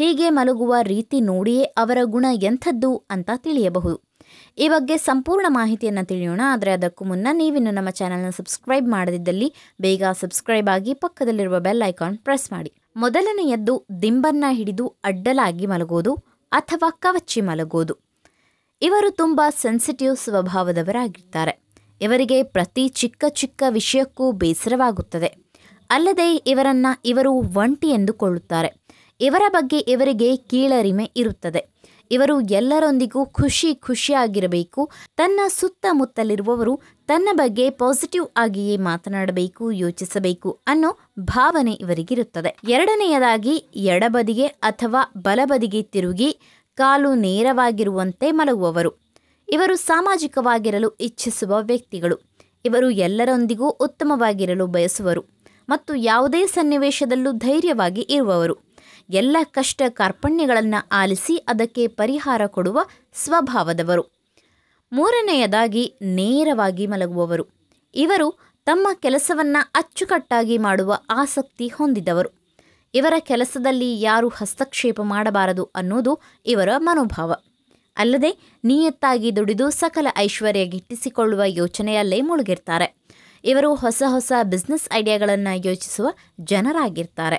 ಹೀಗೆ ಮಲಗುವ ರೀತಿ ನೋಡಿಯೇ ಅವರ ಗುಣ ಎಂಥದ್ದು ಅಂತ ತಿಳಿಯಬಹುದು ಈ ಬಗ್ಗೆ ಸಂಪೂರ್ಣ ಮಾಹಿತಿಯನ್ನು ತಿಳಿಯೋಣ ಆದರೆ ಅದಕ್ಕೂ ಮುನ್ನ ನೀವಿನ್ನು ನಮ್ಮ ಚಾನಲ್ನ ಸಬ್ಸ್ಕ್ರೈಬ್ ಮಾಡದಿದ್ದಲ್ಲಿ ಬೇಗ ಸಬ್ಸ್ಕ್ರೈಬ್ ಆಗಿ ಪಕ್ಕದಲ್ಲಿರುವ ಬೆಲ್ ಐಕಾನ್ ಪ್ರೆಸ್ ಮಾಡಿ ಮೊದಲನೆಯದ್ದು ದಿಂಬನ್ನ ಹಿಡಿದು ಅಡ್ಡಲಾಗಿ ಮಲಗೋದು ಅಥವಾ ಕವಚಿ ಮಲಗೋದು ಇವರು ತುಂಬ ಸೆನ್ಸಿಟಿವ್ ಸ್ವಭಾವದವರಾಗಿರ್ತಾರೆ ಇವರಿಗೆ ಪ್ರತಿ ಚಿಕ್ಕ ಚಿಕ್ಕ ವಿಷಯಕ್ಕೂ ಬೇಸರವಾಗುತ್ತದೆ ಅಲ್ಲದೆ ಇವರನ್ನು ಇವರು ಒಂಟಿ ಎಂದುಕೊಳ್ಳುತ್ತಾರೆ ಇವರ ಬಗ್ಗೆ ಇವರಿಗೆ ಕೀಳರಿಮೆ ಇರುತ್ತದೆ ಇವರು ಎಲ್ಲರೊಂದಿಗೂ ಖುಷಿ ಖುಷಿಯಾಗಿರಬೇಕು ತನ್ನ ಸುತ್ತಮುತ್ತಲಿರುವವರು ತನ್ನ ಬಗ್ಗೆ ಪಾಸಿಟಿವ್ ಆಗಿಯೇ ಮಾತನಾಡಬೇಕು ಯೋಚಿಸಬೇಕು ಅನ್ನೋ ಭಾವನೆ ಇವರಿಗಿರುತ್ತದೆ ಎರಡನೆಯದಾಗಿ ಎಡಬದಿಗೆ ಅಥವಾ ಬಲಬದಿಗೆ ತಿರುಗಿ ಕಾಲು ನೇರವಾಗಿರುವಂತೆ ಮಲಗುವವರು ಇವರು ಸಾಮಾಜಿಕವಾಗಿರಲು ಇಚ್ಛಿಸುವ ವ್ಯಕ್ತಿಗಳು ಇವರು ಎಲ್ಲರೊಂದಿಗೂ ಉತ್ತಮವಾಗಿರಲು ಬಯಸುವರು ಮತ್ತು ಯಾವುದೇ ಸನ್ನಿವೇಶದಲ್ಲೂ ಧೈರ್ಯವಾಗಿ ಇರುವವರು ಎಲ್ಲ ಕಷ್ಟ ಕಾರ್ಪಣ್ಯಗಳನ್ನು ಆಲಿಸಿ ಅದಕ್ಕೆ ಪರಿಹಾರ ಕೊಡುವ ಸ್ವಭಾವದವರು ಮೂರನೆಯದಾಗಿ ನೇರವಾಗಿ ಮಲಗುವವರು ಇವರು ತಮ್ಮ ಕೆಲಸವನ್ನು ಅಚ್ಚುಕಟ್ಟಾಗಿ ಮಾಡುವ ಆಸಕ್ತಿ ಹೊಂದಿದವರು ಇವರ ಕೆಲಸದಲ್ಲಿ ಯಾರು ಹಸ್ತಕ್ಷೇಪ ಮಾಡಬಾರದು ಅನ್ನೋದು ಇವರ ಮನೋಭಾವ ಅಲ್ಲದೆ ನಿಯತ್ತಾಗಿ ದುಡಿದು ಸಕಲ ಐಶ್ವರ್ಯ ಗಿಟ್ಟಿಸಿಕೊಳ್ಳುವ ಯೋಚನೆಯಲ್ಲೇ ಮುಳುಗಿರ್ತಾರೆ ಇವರು ಹೊಸ ಹೊಸ ಬಿಸ್ನೆಸ್ ಐಡಿಯಾಗಳನ್ನು ಯೋಚಿಸುವ ಜನರಾಗಿರ್ತಾರೆ